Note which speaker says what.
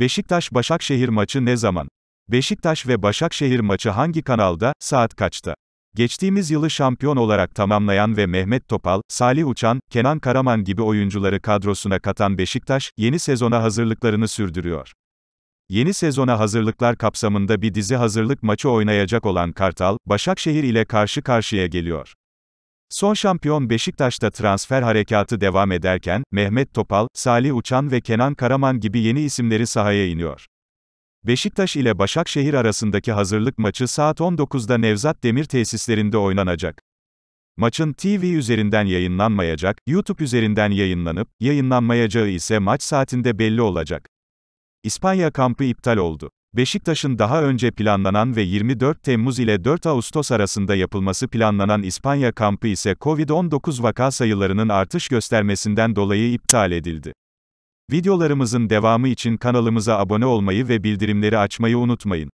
Speaker 1: Beşiktaş-Başakşehir maçı ne zaman? Beşiktaş ve Başakşehir maçı hangi kanalda, saat kaçta? Geçtiğimiz yılı şampiyon olarak tamamlayan ve Mehmet Topal, Salih Uçan, Kenan Karaman gibi oyuncuları kadrosuna katan Beşiktaş, yeni sezona hazırlıklarını sürdürüyor. Yeni sezona hazırlıklar kapsamında bir dizi hazırlık maçı oynayacak olan Kartal, Başakşehir ile karşı karşıya geliyor. Son şampiyon Beşiktaş'ta transfer harekatı devam ederken, Mehmet Topal, Salih Uçan ve Kenan Karaman gibi yeni isimleri sahaya iniyor. Beşiktaş ile Başakşehir arasındaki hazırlık maçı saat 19'da Nevzat Demir tesislerinde oynanacak. Maçın TV üzerinden yayınlanmayacak, YouTube üzerinden yayınlanıp, yayınlanmayacağı ise maç saatinde belli olacak. İspanya kampı iptal oldu. Beşiktaş'ın daha önce planlanan ve 24 Temmuz ile 4 Ağustos arasında yapılması planlanan İspanya kampı ise Covid-19 vaka sayılarının artış göstermesinden dolayı iptal edildi. Videolarımızın devamı için kanalımıza abone olmayı ve bildirimleri açmayı unutmayın.